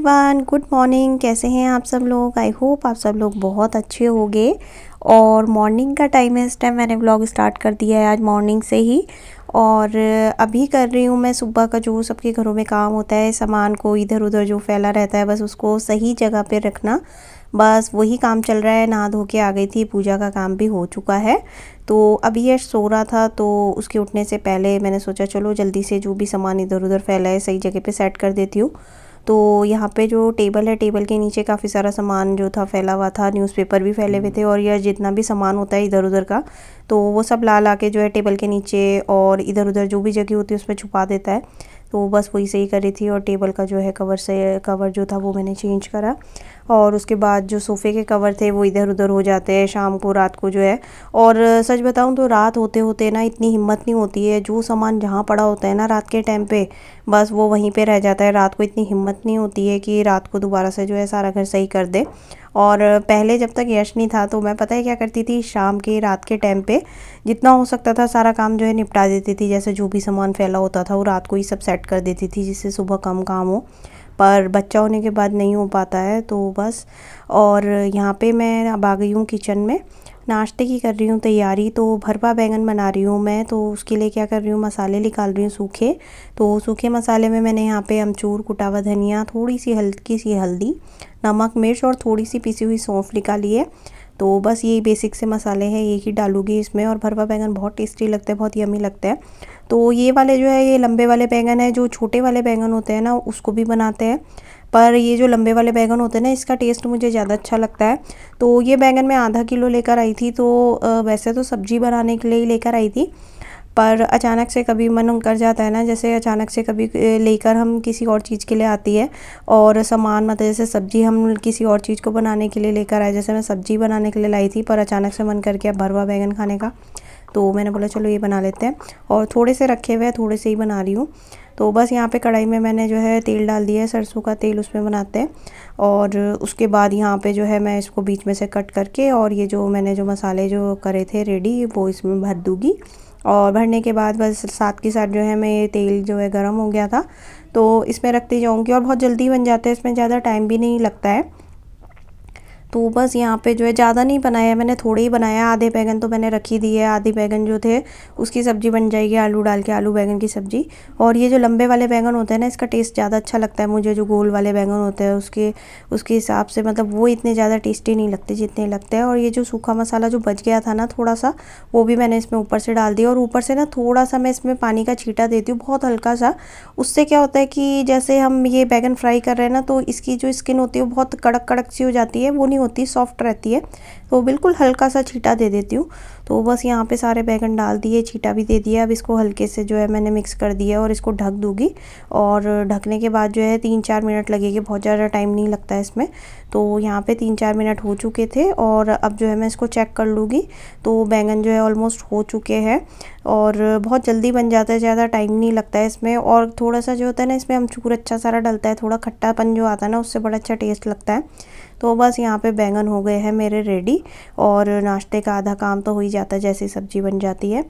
everyone good morning कैसे हैं आप सब लोग आई होप आप सब लोग बहुत अच्छे होंगे और मॉर्निंग का टाइम है इस टाइम मैंने व्लॉग स्टार्ट कर दिया है आज मॉर्निंग से ही और अभी कर रही हूँ मैं सुबह का जो सबके घरों में काम होता है सामान को इधर उधर जो फैला रहता है बस उसको सही जगह पर रखना बस वही काम चल रहा है नहा धो के आ गई थी पूजा का काम भी हो चुका है तो अभी यश सो रहा था तो उसके उठने से पहले मैंने सोचा चलो जल्दी से जो भी सामान इधर उधर फैला है सही जगह पे सेट कर देती हूँ तो यहाँ पे जो टेबल है टेबल के नीचे काफ़ी सारा सामान जो था फैला हुआ था न्यूज़पेपर भी फैले हुए थे और यह जितना भी सामान होता है इधर उधर का तो वो सब ला ला के जो है टेबल के नीचे और इधर उधर जो भी जगह होती है उस पर छुपा देता है तो बस वही सही करी थी और टेबल का जो है कवर से कवर जो था वो मैंने चेंज करा और उसके बाद जो सोफ़े के कवर थे वो इधर उधर हो जाते हैं शाम को रात को जो है और सच बताऊँ तो रात होते होते ना इतनी हिम्मत नहीं होती है जो सामान जहाँ पड़ा होता है ना रात के टाइम पर बस वो वहीं पर रह जाता है रात को इतनी हिम्मत नहीं होती है कि रात को दोबारा से जो है सारा घर सही कर दे और पहले जब तक यश नहीं था तो मैं पता है क्या करती थी शाम के रात के टाइम पे जितना हो सकता था सारा काम जो है निपटा देती थी जैसे जो भी सामान फैला होता था वो रात को ही सब सेट कर देती थी जिससे सुबह कम काम हो पर बच्चा होने के बाद नहीं हो पाता है तो बस और यहाँ पे मैं अब आ गई हूँ किचन में नाश्ते की कर रही हूँ तैयारी तो भरपा बैंगन बना रही हूँ मैं तो उसके लिए क्या कर रही हूँ मसाले निकाल रही हूँ सूखे तो सूखे मसाले में मैंने यहाँ पे अमचूर कुटावा धनिया थोड़ी सी हल्की सी हल्दी नमक मिर्च और थोड़ी सी पिसी हुई सौंफ निकाली है तो बस ये बेसिक से मसाले हैं ये ही डालूंगी इसमें और भरवा बैंगन बहुत टेस्टी लगता है बहुत यमी लगता है तो ये वाले जो है ये लंबे वाले बैंगन है जो छोटे वाले बैंगन होते हैं ना उसको भी बनाते हैं पर ये जो लंबे वाले बैंगन होते हैं ना इसका टेस्ट मुझे ज़्यादा अच्छा लगता है तो ये बैंगन मैं आधा किलो लेकर आई थी तो वैसे तो सब्जी बनाने के लिए ही लेकर आई थी पर अचानक से कभी मन कर जाता है ना जैसे अचानक से कभी लेकर हम किसी और चीज़ के लिए आती है और सामान मतलब जैसे सब्ज़ी हम किसी और चीज़ को बनाने के लिए लेकर आए जैसे मैं सब्ज़ी बनाने के लिए लाई थी पर अचानक से मन करके अब भरवा बैंगन खाने का तो मैंने बोला चलो ये बना लेते हैं और थोड़े से रखे हुए थोड़े से ही बना रही हूँ तो बस यहाँ पे कढ़ाई में मैंने जो है तेल डाल दिया है सरसों का तेल उसमें बनाते हैं और उसके बाद यहाँ पे जो है मैं इसको बीच में से कट करके और ये जो मैंने जो मसाले जो करे थे रेडी वो इसमें भर दूँगी और भरने के बाद बस साथ के साथ जो है मैं ये तेल जो है गर्म हो गया था तो इसमें रखती जाऊँगी और बहुत जल्दी बन जाता है इसमें ज़्यादा टाइम भी नहीं लगता है तो बस यहाँ पे जो है ज़्यादा नहीं बनाया मैंने थोड़े ही बनाया आधे बैगन तो मैंने रखी दी है आधे बैगन जो थे उसकी सब्ज़ी बन जाएगी आलू डाल के आलू बैगन की सब्ज़ी और ये जो लंबे वाले बैगन होते हैं ना इसका टेस्ट ज़्यादा अच्छा लगता है मुझे जो गोल वाले बैगन होते हैं उसके उसके हिसाब से मतलब वो इतने ज़्यादा टेस्टी नहीं लगते जितने लगते हैं और ये जो सूखा मसाला जो बच गया था ना थोड़ा सा वो भी मैंने इसमें ऊपर से डाल दिया और ऊपर से ना थोड़ा सा मैं इसमें पानी का छीटा देती हूँ बहुत हल्का सा उससे क्या होता है कि जैसे हम ये बैगन फ्राई कर रहे हैं ना तो इसकी जो स्किन होती है वो बहुत कड़क कड़क सी हो जाती है वो नहीं होती सॉफ्ट रहती है तो बिल्कुल हल्का सा छीटा दे देती हूँ तो बस यहाँ पे सारे बैगन डाल दिए छीटा भी दे दिया अब इसको हल्के से जो है मैंने मिक्स कर दिया और इसको ढक दूँगी और ढकने के बाद जो है तीन चार मिनट लगेगी बहुत ज़्यादा टाइम नहीं लगता है इसमें तो यहाँ पे तीन चार मिनट हो चुके थे और अब जो है मैं इसको चेक कर लूँगी तो बैंगन जो है ऑलमोस्ट हो चुके हैं और बहुत जल्दी बन जाता है ज़्यादा टाइम नहीं लगता है इसमें और थोड़ा सा जो होता है ना इसमें अमचूर अच्छा सारा डलता है थोड़ा खट्टापन जो आता है ना उससे बड़ा अच्छा टेस्ट लगता है तो बस यहाँ पे बैंगन हो गए हैं मेरे रेडी और नाश्ते का आधा काम तो हो ही जाता है जैसी सब्जी बन जाती है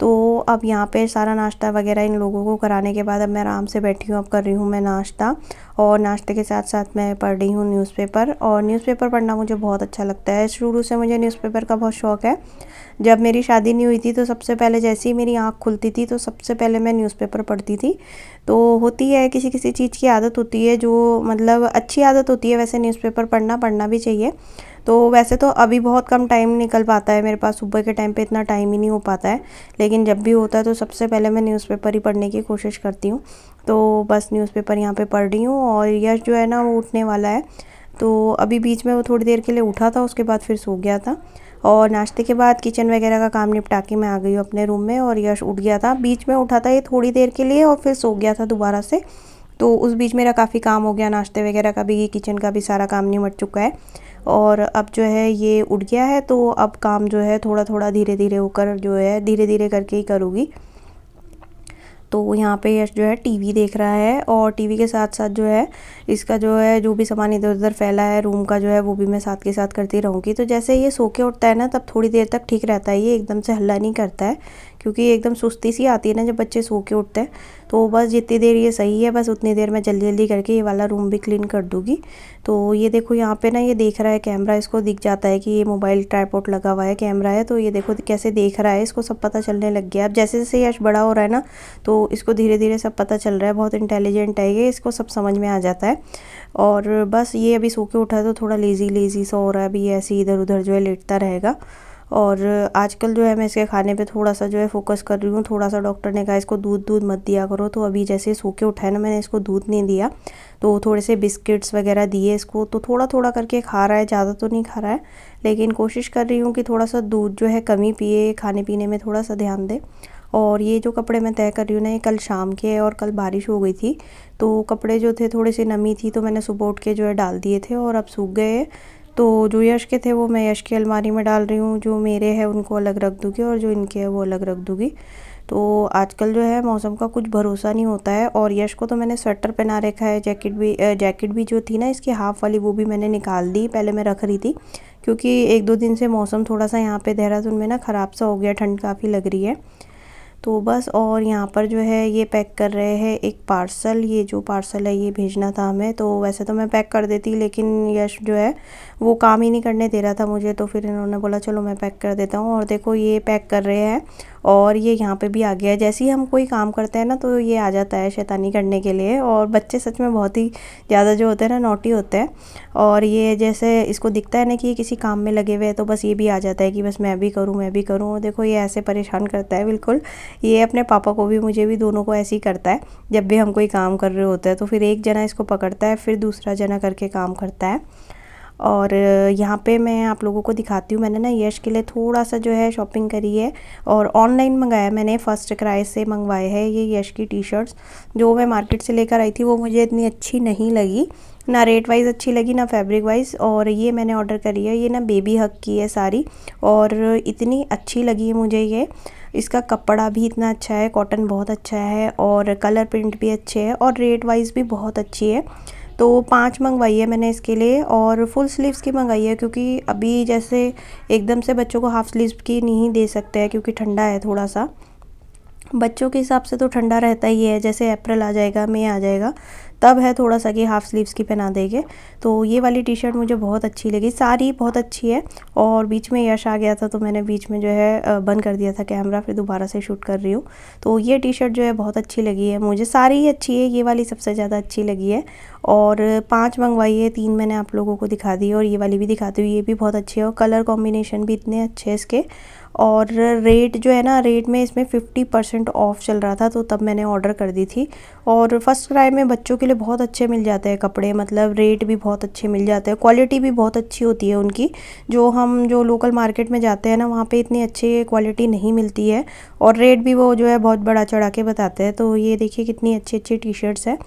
तो अब यहाँ पे सारा नाश्ता वगैरह इन लोगों को कराने के बाद अब मैं आराम से बैठी हूँ अब कर रही हूँ मैं नाश्ता और नाश्ते के साथ साथ मैं पढ़ रही हूँ न्यूज़पेपर और न्यूज़पेपर पढ़ना मुझे बहुत अच्छा लगता है शुरू से मुझे न्यूज़पेपर का बहुत शौक़ है जब मेरी शादी नहीं हुई थी तो सबसे पहले जैसे ही मेरी आँख खुलती थी तो सबसे पहले मैं न्यूज़पेपर पढ़ती थी तो होती है किसी किसी चीज़ की आदत होती है जो मतलब अच्छी आदत होती है वैसे न्यूज़पेपर पढ़ना पढ़ना भी चाहिए तो वैसे तो अभी बहुत कम टाइम निकल पाता है मेरे पास सुबह के टाइम पे इतना टाइम ही नहीं हो पाता है लेकिन जब भी होता है तो सबसे पहले मैं न्यूज़पेपर ही पढ़ने की कोशिश करती हूँ तो बस न्यूज़पेपर यहाँ पे पढ़ रही हूँ और यश जो है ना वो उठने वाला है तो अभी बीच में वो थोड़ी देर के लिए उठा था उसके बाद फिर सो गया था और नाश्ते के बाद किचन वगैरह का काम निपटा के मैं आ गई हूँ अपने रूम में और यश उठ गया था बीच में उठा था ये थोड़ी देर के लिए और फिर सो गया था दोबारा से तो उस बीच मेरा काफ़ी काम हो गया नाश्ते वगैरह का भी किचन का भी सारा काम निमट चुका है और अब जो है ये उड़ गया है तो अब काम जो है थोड़ा थोड़ा धीरे धीरे होकर जो है धीरे धीरे करके ही करूँगी तो यहाँ पे यश जो है टीवी देख रहा है और टीवी के साथ साथ जो है इसका जो है जो भी सामान इधर उधर फैला है रूम का जो है वो भी मैं साथ के साथ करती रहूँगी तो जैसे ये सो के उठता है ना तब थोड़ी देर तक ठीक रहता है ये एकदम से हल्ला नहीं करता है क्योंकि एकदम सुस्ती सी आती है ना जब बच्चे सो के उठते हैं तो बस जितनी देर ये सही है बस उतनी देर मैं जल्दी जल्दी करके ये वाला रूम भी क्लीन कर दूँगी तो ये देखो यहाँ पे ना ये देख रहा है कैमरा इसको दिख जाता है कि ये मोबाइल ट्राईपोर्ट लगा हुआ है कैमरा है तो ये देखो कैसे देख रहा है इसको सब पता चलने लग गया अब जैसे जैसे यश बड़ा हो रहा है ना तो इसको धीरे धीरे सब पता चल रहा है बहुत इंटेलिजेंट है ये इसको सब समझ में आ जाता है और बस ये अभी सो के उठा तो थोड़ा लेज़ी लेज़ी सा हो रहा है अभी ऐसे इधर उधर जो है लेटता रहेगा और आजकल जो है मैं इसके खाने पे थोड़ा सा जो है फोकस कर रही हूँ थोड़ा सा डॉक्टर ने कहा इसको दूध दूध मत दिया करो तो अभी जैसे सो के ना मैंने इसको दूध नहीं दिया तो थोड़े से बिस्किट्स वगैरह दिए इसको तो थोड़ा थोड़ा करके खा रहा है ज़्यादा तो नहीं खा रहा है लेकिन कोशिश कर रही हूँ कि थोड़ा सा दूध जो है कमी पिए खाने पीने में थोड़ा सा ध्यान दे और ये जो कपड़े मैं तय कर रही हूँ ना ये कल शाम के और कल बारिश हो गई थी तो कपड़े जो थे थोड़े से नमी थी तो मैंने सुबह उठ के जो है डाल दिए थे और अब सूख गए तो जो यश के थे वो मैं यश की अलमारी में डाल रही हूँ जो मेरे हैं उनको अलग रख दूँगी और जो इनके हैं वो अलग रख दूँगी तो आजकल जो है मौसम का कुछ भरोसा नहीं होता है और यश को तो मैंने स्वेटर पहना रखा है जैकेट भी जैकेट भी जो थी ना इसकी हाफ़ वाली वो भी मैंने निकाल दी पहले मैं रख रही थी क्योंकि एक दो दिन से मौसम थोड़ा सा यहाँ पर देहरादून में ना ख़राब सा हो गया ठंड काफ़ी लग रही है तो बस और यहाँ पर जो है ये पैक कर रहे हैं एक पार्सल ये जो पार्सल है ये भेजना था हमें तो वैसे तो मैं पैक कर देती लेकिन यश जो है वो काम ही नहीं करने दे रहा था मुझे तो फिर इन्होंने बोला चलो मैं पैक कर देता हूँ और देखो ये पैक कर रहे हैं और ये यहाँ पे भी आ गया है जैसे ही हम कोई काम करते हैं ना तो ये आ जाता है शैतानी करने के लिए और बच्चे सच में बहुत ही ज़्यादा जो होते हैं ना नोटी होते हैं और ये जैसे इसको दिखता है ना कि ये किसी काम में लगे हुए हैं तो बस ये भी आ जाता है कि बस मैं भी करूँ मैं भी करूँ देखो ये ऐसे परेशान करता है बिल्कुल ये अपने पापा को भी मुझे भी दोनों को ऐसे ही करता है जब भी हम कोई काम कर रहे होते हैं तो फिर एक जना इसको पकड़ता है फिर दूसरा जना करके काम करता है और यहाँ पे मैं आप लोगों को दिखाती हूँ मैंने ना यश के लिए थोड़ा सा जो है शॉपिंग करी है और ऑनलाइन मंगाया मैंने फ़र्स्ट क्राई से मंगवाए हैं ये यश की टी शर्ट्स जो मैं मार्केट से लेकर आई थी वो मुझे इतनी अच्छी नहीं लगी ना रेट वाइज अच्छी लगी ना फैब्रिक वाइज और ये मैंने ऑर्डर करी है ये ना बेबी हक की है सारी और इतनी अच्छी लगी है मुझे ये इसका कपड़ा भी इतना अच्छा है कॉटन बहुत अच्छा है और कलर प्रिंट भी अच्छे है और रेट वाइज भी बहुत अच्छी है तो पाँच मंगवाई है मैंने इसके लिए और फुल स्लीव्स की मंगाई है क्योंकि अभी जैसे एकदम से बच्चों को हाफ़ स्लीव की नहीं दे सकते हैं क्योंकि ठंडा है थोड़ा सा बच्चों के हिसाब से तो ठंडा रहता ही है जैसे अप्रैल आ जाएगा मई आ जाएगा तब है थोड़ा सा कि हाफ़ स्लीव्स की पहना देंगे तो ये वाली टी शर्ट मुझे बहुत अच्छी लगी सारी बहुत अच्छी है और बीच में यश आ गया था तो मैंने बीच में जो है बंद कर दिया था कैमरा फिर दोबारा से शूट कर रही हूँ तो ये टी शर्ट जो है बहुत अच्छी लगी है मुझे सारी ही अच्छी है ये वाली सबसे ज़्यादा अच्छी लगी है और पाँच मंगवाई है तीन मैंने आप लोगों को दिखा दी और ये वाली भी दिखाती हूँ ये भी बहुत अच्छी है और कलर कॉम्बिनेशन भी इतने अच्छे हैं इसके और रेट जो है ना रेट में इसमें 50 परसेंट ऑफ चल रहा था तो तब मैंने ऑर्डर कर दी थी और फर्स्ट क्राई में बच्चों के लिए बहुत अच्छे मिल जाते हैं कपड़े मतलब रेट भी बहुत अच्छे मिल जाते हैं क्वालिटी भी बहुत अच्छी होती है उनकी जो हम जो लोकल मार्केट में जाते हैं ना वहाँ पर इतनी अच्छी क्वालिटी नहीं मिलती है और रेट भी वो जो है बहुत बड़ा चढ़ा के बताते हैं तो ये देखिए कितनी अच्छी अच्छी टी शर्ट्स हैं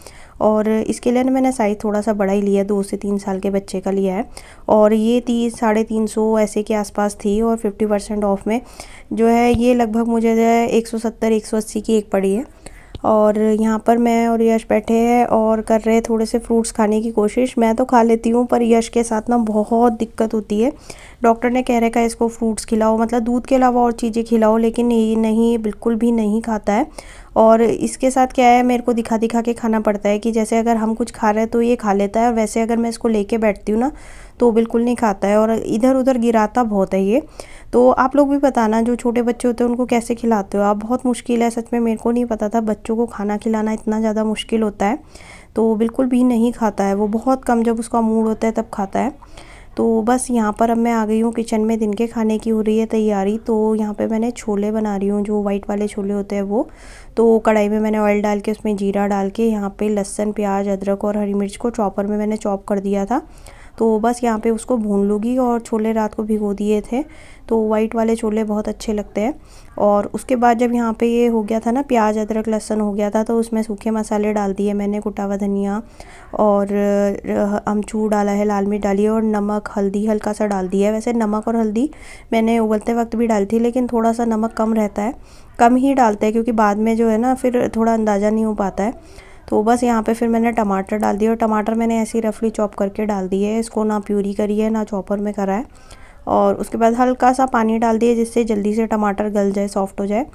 और इसके लिए ना मैंने साइज़ थोड़ा सा बड़ा ही लिया दो से तीन साल के बच्चे का लिया है और ये थी साढ़े तीन सौ ऐसे के आसपास थी और फिफ्टी परसेंट ऑफ में जो है ये लगभग मुझे जो है एक सौ सत्तर एक सौ अस्सी की एक पड़ी है और यहाँ पर मैं और यश बैठे हैं और कर रहे हैं थोड़े से फ्रूट्स खाने की कोशिश मैं तो खा लेती हूँ पर यश के साथ ना बहुत दिक्कत होती है डॉक्टर ने कह रखा है इसको फ्रूट्स खिलाओ मतलब दूध के अलावा और चीज़ें खिलाओ लेकिन ये नहीं बिल्कुल भी नहीं खाता है और इसके साथ क्या है मेरे को दिखा दिखा के खाना पड़ता है कि जैसे अगर हम कुछ खा रहे हैं तो ये खा लेता है वैसे अगर मैं इसको लेके बैठती हूँ ना तो बिल्कुल नहीं खाता है और इधर उधर गिराता बहुत है ये तो आप लोग भी बताना जो छोटे बच्चे होते हैं उनको कैसे खिलाते हो आप बहुत मुश्किल है सच में मेरे को नहीं पता था बच्चों को खाना खिलाना इतना ज़्यादा मुश्किल होता है तो बिल्कुल भी नहीं खाता है वो बहुत कम जब उसका मूड होता है तब खाता है तो बस यहाँ पर अब मैं आ गई हूँ किचन में दिन के खाने की हो रही है तैयारी तो यहाँ पे मैंने छोले बना रही हूँ जो वाइट वाले छोले होते हैं वो तो कढ़ाई में मैंने ऑयल डाल के उसमें जीरा डाल के यहाँ पे लहसन प्याज अदरक और हरी मिर्च को चॉपर में मैंने चॉप कर दिया था तो बस यहाँ पे उसको भून लूँगी और छोले रात को भिगो दिए थे तो वाइट वाले छोले बहुत अच्छे लगते हैं और उसके बाद जब यहाँ पे ये हो गया था ना प्याज अदरक लहसुन हो गया था तो उसमें सूखे मसाले डाल दिए मैंने कुटा हुआ धनिया और अमचूर डाला है लाल मिर्च डाली है और नमक हल्दी हल्का सा डाल दिया है वैसे नमक और हल्दी मैंने उबलते वक्त भी डाली थी लेकिन थोड़ा सा नमक कम रहता है कम ही डालते हैं क्योंकि बाद में जो है ना फिर थोड़ा अंदाज़ा नहीं हो पाता है तो बस यहाँ पे फिर मैंने टमाटर डाल दिए और टमाटर मैंने ऐसे ही रफली चॉप करके डाल दिए है इसको ना प्यूरी करी है ना चॉपर में करा है और उसके बाद हल्का सा पानी डाल दिए जिससे जल्दी से टमाटर गल जाए सॉफ्ट हो जाए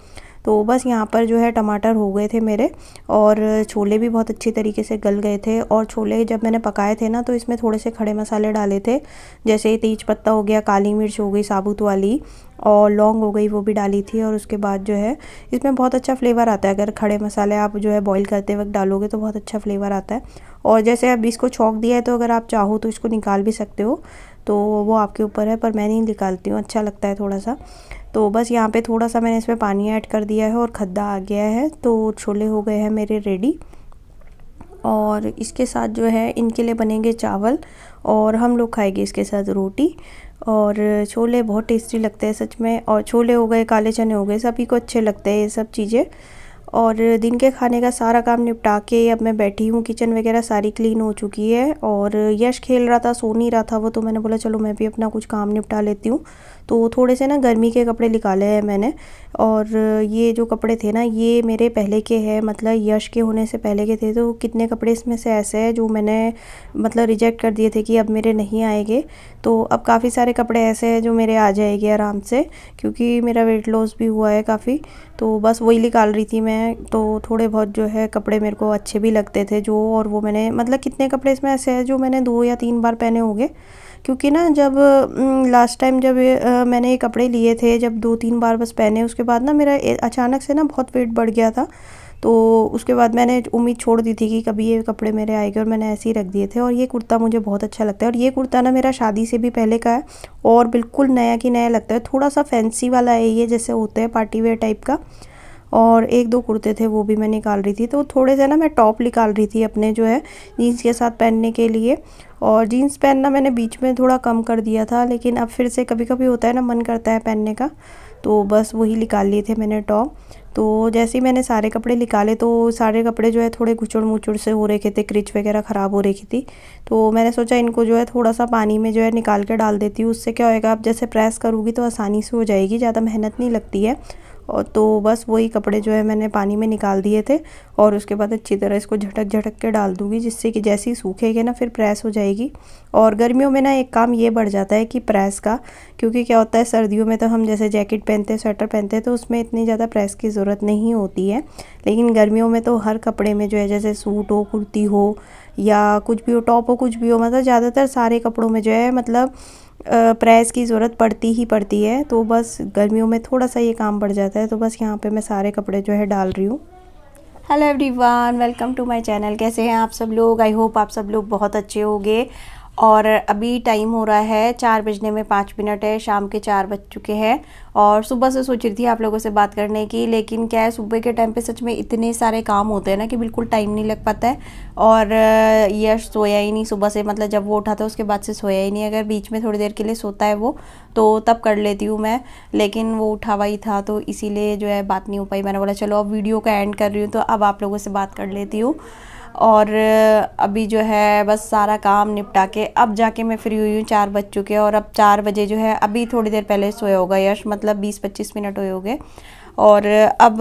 तो बस यहाँ पर जो है टमाटर हो गए थे मेरे और छोले भी बहुत अच्छी तरीके से गल गए थे और छोले जब मैंने पकाए थे ना तो इसमें थोड़े से खड़े मसाले डाले थे जैसे तेज पत्ता हो गया काली मिर्च हो गई साबुत वाली और लौंग हो गई वो भी डाली थी और उसके बाद जो है इसमें बहुत अच्छा फ्लेवर आता है अगर खड़े मसाले आप जो है बॉईल करते वक्त डालोगे तो बहुत अच्छा फ्लेवर आता है और जैसे अब इसको छोंक दिया है तो अगर आप चाहो तो इसको निकाल भी सकते हो तो वो आपके ऊपर है पर मैं नहीं निकालती हूँ अच्छा लगता है थोड़ा सा तो बस यहाँ पर थोड़ा सा मैंने इसमें पानी ऐड कर दिया है और खद्दा आ गया है तो छोले हो गए हैं मेरे रेडी और इसके साथ जो है इनके लिए बनेंगे चावल और हम लोग खाएंगे इसके साथ रोटी और छोले बहुत टेस्टी लगते हैं सच में और छोले हो गए काले चने हो गए सभी को अच्छे लगते हैं ये सब चीज़ें और दिन के खाने का सारा काम निपटा के अब मैं बैठी हूँ किचन वगैरह सारी क्लीन हो चुकी है और यश खेल रहा था सो नहीं रहा था वो तो मैंने बोला चलो मैं भी अपना कुछ काम निपटा लेती हूँ तो थोड़े से ना गर्मी के कपड़े निकाले हैं मैंने और ये जो कपड़े थे ना ये मेरे पहले के हैं मतलब यश के होने से पहले के थे तो कितने कपड़े इसमें से ऐसे हैं जो मैंने मतलब रिजेक्ट कर दिए थे कि अब मेरे नहीं आएंगे तो अब काफ़ी सारे कपड़े ऐसे हैं जो मेरे आ जाएंगे आराम से क्योंकि मेरा वेट लॉस भी हुआ है काफ़ी तो बस वही निकाल रही थी मैं तो थोड़े बहुत जो है कपड़े मेरे को अच्छे भी लगते थे जो और वो मैंने मतलब कितने कपड़े इसमें ऐसे हैं जो मैंने दो या तीन बार पहने होंगे क्योंकि ना जब लास्ट टाइम जब मैंने ये कपड़े लिए थे जब दो तीन बार बस पहने उसके बाद ना मेरा अचानक से ना बहुत वेट बढ़ गया था तो उसके बाद मैंने उम्मीद छोड़ दी थी कि कभी ये कपड़े मेरे आएंगे और मैंने ऐसे ही रख दिए थे और ये कुर्ता मुझे बहुत अच्छा लगता है और ये कुर्ता ना मेरा शादी से भी पहले का है और बिल्कुल नया कि नया लगता है थोड़ा सा फैंसी वाला है ये जैसे होता है पार्टी वेयर टाइप का और एक दो कुर्ते थे वो भी मैं निकाल रही थी तो थोड़े से ना मैं टॉप निकाल रही थी अपने जो है जीन्स के साथ पहनने के लिए और जीन्स पहनना मैंने बीच में थोड़ा कम कर दिया था लेकिन अब फिर से कभी कभी होता है ना मन करता है पहनने का तो बस वही निकाल लिए थे मैंने टॉप तो जैसे ही मैंने सारे कपड़े निकाले तो सारे कपड़े जो है थोड़े घुचड़ मुचुड़ से हो रखे थे क्रिच वगैरह ख़राब हो रखी थी तो मैंने सोचा इनको जो है थोड़ा सा पानी में जो है निकाल के डाल देती हूँ उससे क्या होएगा आप जैसे प्रेस करूँगी तो आसानी से हो जाएगी ज़्यादा मेहनत नहीं लगती है और तो बस वही कपड़े जो है मैंने पानी में निकाल दिए थे और उसके बाद अच्छी तरह इसको झटक झटक के डाल दूंगी जिससे कि जैसे ही सूखेगी ना फिर प्रेस हो जाएगी और गर्मियों में ना एक काम ये बढ़ जाता है कि प्रेस का क्योंकि क्या होता है सर्दियों में तो हम जैसे जैकेट पहनते हैं स्वेटर पहनते हैं तो उसमें इतनी ज़्यादा प्रेस की ज़रूरत नहीं होती है लेकिन गर्मियों में तो हर कपड़े में जो है जैसे सूट हो कुर्ती हो या कुछ भी हो टॉप हो कुछ भी हो मतलब ज़्यादातर सारे कपड़ों में जो है मतलब प्रेस की ज़रूरत पड़ती ही पड़ती है तो बस गर्मियों में थोड़ा सा ये काम पड़ जाता है तो बस यहाँ पे मैं सारे कपड़े जो है डाल रही हूँ hello everyone welcome to my channel कैसे हैं आप सब लोग आई होप आप सब लोग बहुत अच्छे होंगे और अभी टाइम हो रहा है चार बजने में पाँच मिनट है शाम के चार बज चुके हैं और सुबह से सोच रही थी आप लोगों से बात करने की लेकिन क्या है सुबह के टाइम पे सच में इतने सारे काम होते हैं ना कि बिल्कुल टाइम नहीं लग पाता है और यश सोया ही नहीं सुबह से मतलब जब वो उठाता है उसके बाद से सोया ही नहीं अगर बीच में थोड़ी देर के लिए सोता है वो तो तब कर लेती हूँ मैं लेकिन वो उठा हुआ ही था तो इसीलिए जो है बात नहीं हो पाई मैंने बोला चलो अब वीडियो का एंड कर रही हूँ तो अब आप लोगों से बात कर लेती हूँ और अभी जो है बस सारा काम निपटा के अब जाके मैं फ्री हुई हूँ चार बज चुके और अब चार बजे जो है अभी थोड़ी देर पहले सोया होगा यश मतलब 20-25 मिनट हुए होंगे और अब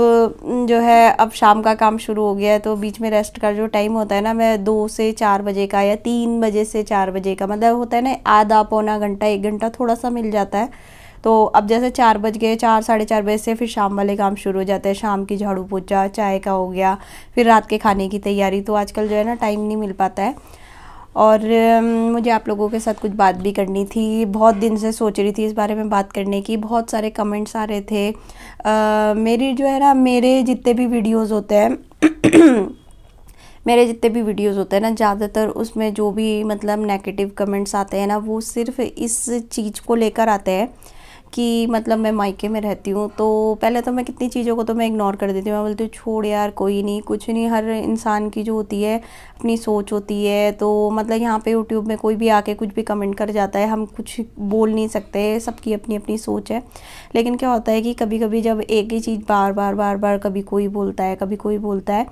जो है अब शाम का काम शुरू हो गया है तो बीच में रेस्ट का जो टाइम होता है ना मैं दो से चार बजे का या तीन बजे से चार बजे का मतलब होता है ना आधा पौना घंटा एक घंटा थोड़ा सा मिल जाता है तो अब जैसे चार बज गए चार साढ़े चार बजे से फिर शाम वाले काम शुरू हो जाते हैं शाम की झाड़ू पोछा चाय का हो गया फिर रात के खाने की तैयारी तो आजकल जो है ना टाइम नहीं मिल पाता है और मुझे आप लोगों के साथ कुछ बात भी करनी थी बहुत दिन से सोच रही थी इस बारे में बात करने की बहुत सारे कमेंट्स आ रहे थे आ, मेरी जो है ना मेरे जितने भी वीडियोस होते हैं मेरे जितने भी वीडियोस होते हैं ना ज़्यादातर उसमें जो भी मतलब नेगेटिव कमेंट्स आते हैं ना वो सिर्फ इस चीज़ को लेकर आते हैं कि मतलब मैं मायके में रहती हूँ तो पहले तो मैं कितनी चीज़ों को तो मैं इग्नोर कर देती हूँ मैं बोलती हूँ छोड़ यार कोई नहीं कुछ नहीं हर इंसान की जो होती है अपनी सोच होती है तो मतलब यहाँ पे यूट्यूब में कोई भी आके कुछ भी कमेंट कर जाता है हम कुछ बोल नहीं सकते सबकी अपनी अपनी सोच है लेकिन क्या होता है कि कभी कभी जब एक ही चीज़ बार बार बार बार कभी कोई बोलता है कभी कोई बोलता है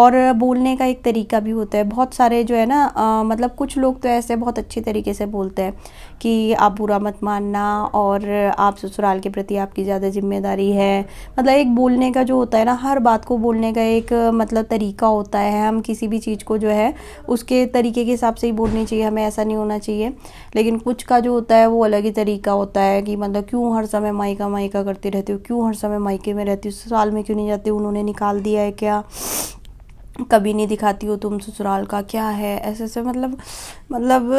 और बोलने का एक तरीका भी होता है बहुत सारे जो है ना मतलब कुछ लोग तो ऐसे बहुत अच्छे तरीके से बोलते हैं कि आप बुरा मत मानना और आप ससुराल के प्रति आपकी ज़्यादा जिम्मेदारी है मतलब एक बोलने का जो होता है ना हर बात को बोलने का एक मतलब तरीका होता है हम किसी भी चीज़ को जो है उसके तरीके के हिसाब से ही बोलनी चाहिए हमें ऐसा नहीं होना चाहिए लेकिन कुछ का जो होता है वो अलग ही तरीका होता है कि मतलब क्यों हर समय मायका मायका करती रहती हो क्यों हर समय मायके में रहती हो ससुराल में क्यों नहीं जाती उन्होंने निकाल दिया है क्या कभी नहीं दिखाती हो तुम ससुराल का क्या है ऐसे ऐसे मतलब मतलब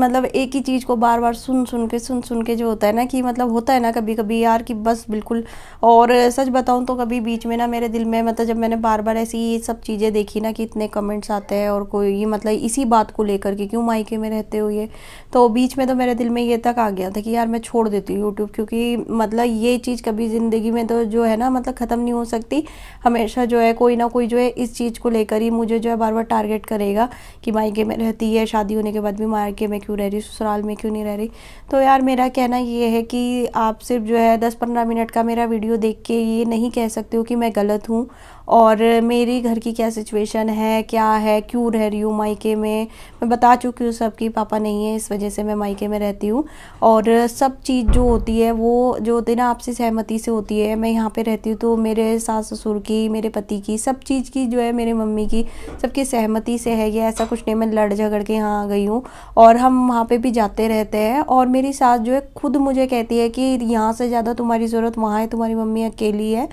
मतलब एक ही चीज़ को बार बार सुन सुन के सुन सुन के जो होता है ना कि मतलब होता है ना कभी कभी यार कि बस बिल्कुल और सच बताऊँ तो कभी बीच में ना मेरे दिल में मतलब जब मैंने बार बार ऐसी ये सब चीज़ें देखी ना कि इतने कमेंट्स आते हैं और कोई मतलब इसी बात को लेकर के क्यों मायके में रहते हो ये तो बीच में तो मेरे दिल में ये तक आ गया था कि यार मैं छोड़ देती हूँ यूट्यूब क्योंकि मतलब ये चीज़ कभी ज़िंदगी में तो जो है ना मतलब ख़त्म नहीं हो सकती हमेशा जो है कोई ना कोई जो है इस चीज़ चीज़ को लेकर ही मुझे जो है बार बार टारगेट करेगा कि मायके में रहती है शादी होने के बाद भी मायके में क्यों रह रही ससुराल में क्यों नहीं रह रही तो यार मेरा कहना ये है कि आप सिर्फ जो है दस पंद्रह मिनट का मेरा वीडियो देख के ये नहीं कह सकते हो कि मैं गलत हूँ और मेरी घर की क्या सिचुएशन है क्या है क्यों रह रही हूँ मायके में मैं बता चुकी हूँ सबकी पापा नहीं है इस वजह से मैं मायके में रहती हूँ और सब चीज़ जो होती है वो जो होती है ना आपसी सहमति से होती है मैं यहाँ पे रहती हूँ तो मेरे सास ससुर की मेरे पति की सब चीज़ की जो है मेरे मम्मी की सबकी सहमति से है या ऐसा कुछ नहीं मैं लड़ झगड़ के यहाँ आ गई हूँ और हम वहाँ पर भी जाते रहते हैं और मेरी सास जो है खुद मुझे कहती है कि यहाँ से ज़्यादा तुम्हारी ज़रूरत वहाँ है तुम्हारी मम्मी अकेली है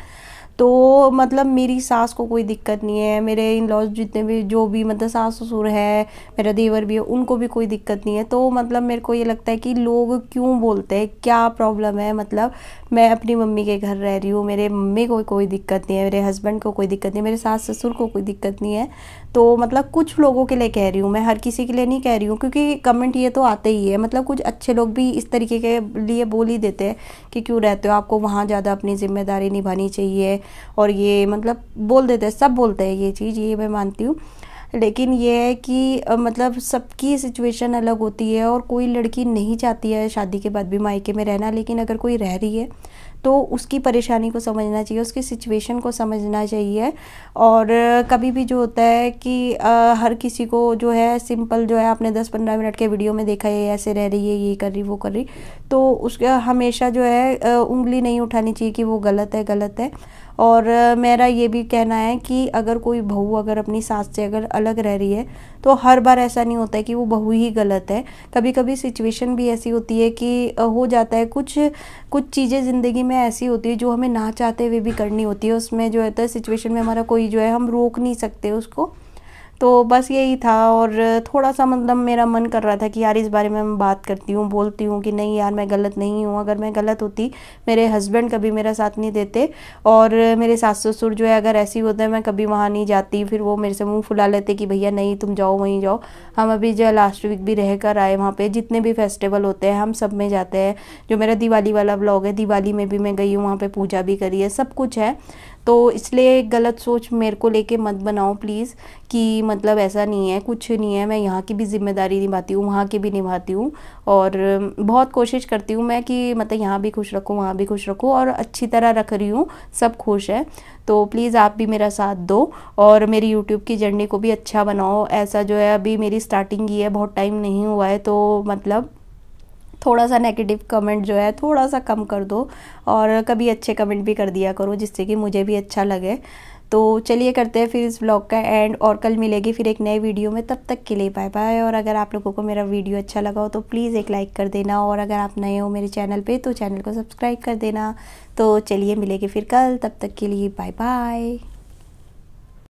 तो मतलब मेरी सास को कोई दिक्कत नहीं है मेरे इन लॉज जितने भी जो भी मतलब सास ससुर है मेरा देवर भी है उनको भी कोई दिक्कत नहीं है तो मतलब मेरे को ये लगता है कि लोग क्यों बोलते हैं क्या प्रॉब्लम है मतलब मैं अपनी मम्मी के घर रह रही हूँ मेरे मम्मी को कोई दिक्कत नहीं है मेरे हस्बैंड को कोई दिक्कत नहीं है मेरे सास ससुर को कोई दिक्कत नहीं है तो मतलब कुछ लोगों के लिए कह रही हूँ मैं हर किसी के लिए नहीं कह रही हूँ क्योंकि कमेंट ये तो आते ही है मतलब कुछ अच्छे लोग भी इस तरीके के लिए बोल ही देते हैं कि क्यों रहते हो आपको वहाँ ज़्यादा अपनी जिम्मेदारी निभानी चाहिए और ये मतलब बोल देते हैं सब बोलते हैं ये चीज़ ये मैं मानती हूँ लेकिन ये है कि मतलब सबकी सिचुएशन अलग होती है और कोई लड़की नहीं चाहती है शादी के बाद भी मायके में रहना लेकिन अगर कोई रह रही है तो उसकी परेशानी को समझना चाहिए उसकी सिचुएशन को समझना चाहिए और कभी भी जो होता है कि आ, हर किसी को जो है सिंपल जो है आपने 10-15 मिनट के वीडियो में देखा है ऐसे रह रही है ये कर रही वो कर रही तो उसका हमेशा जो है उंगली नहीं उठानी चाहिए कि वो गलत है गलत है और मेरा ये भी कहना है कि अगर कोई बहू अगर अपनी सास से अगर अलग रह रही है तो हर बार ऐसा नहीं होता है कि वो बहू ही गलत है कभी कभी सिचुएशन भी ऐसी होती है कि हो जाता है कुछ कुछ चीज़ें ज़िंदगी में ऐसी होती है जो हमें ना चाहते हुए भी करनी होती है उसमें जो है तो सिचुएशन में हमारा कोई जो है हम रोक नहीं सकते उसको तो बस यही था और थोड़ा सा मतलब मेरा मन कर रहा था कि यार इस बारे में मैं बात करती हूँ बोलती हूँ कि नहीं यार मैं गलत नहीं हूँ अगर मैं गलत होती मेरे हस्बैंड कभी मेरा साथ नहीं देते और मेरे सास ससुर जो है अगर ऐसी होते मैं कभी वहाँ नहीं जाती फिर वो मेरे से मुँह फुला लेते कि भैया नहीं तुम जाओ वहीं जाओ हम अभी जो लास्ट वीक भी रह कर आए वहाँ पर जितने भी फेस्टिवल होते हैं हम सब में जाते हैं जो मेरा दिवाली वाला ब्लॉग है दिवाली में भी मैं गई हूँ वहाँ पर पूजा भी करी है सब कुछ है तो इसलिए गलत सोच मेरे को लेके मत बनाओ प्लीज़ कि मतलब ऐसा नहीं है कुछ नहीं है मैं यहाँ की भी जिम्मेदारी निभाती हूँ वहाँ की भी निभाती हूँ और बहुत कोशिश करती हूँ मैं कि मतलब यहाँ भी खुश रखूँ वहाँ भी खुश रखूँ और अच्छी तरह रख रही हूँ सब खुश है तो प्लीज़ आप भी मेरा साथ दो और मेरी यूट्यूब की जर्नी को भी अच्छा बनाओ ऐसा जो है अभी मेरी स्टार्टिंग ही है बहुत टाइम नहीं हुआ है तो मतलब थोड़ा सा नेगेटिव कमेंट जो है थोड़ा सा कम कर दो और कभी अच्छे कमेंट भी कर दिया करो जिससे कि मुझे भी अच्छा लगे तो चलिए करते हैं फिर इस ब्लॉग का एंड और कल मिलेगी फिर एक नए वीडियो में तब तक के लिए बाय बाय और अगर आप लोगों को मेरा वीडियो अच्छा लगा हो तो प्लीज़ एक लाइक कर देना और अगर आप नए हो मेरे चैनल पे तो चैनल को सब्सक्राइब कर देना तो चलिए मिलेगी फिर कल तब तक के लिए बाय बाय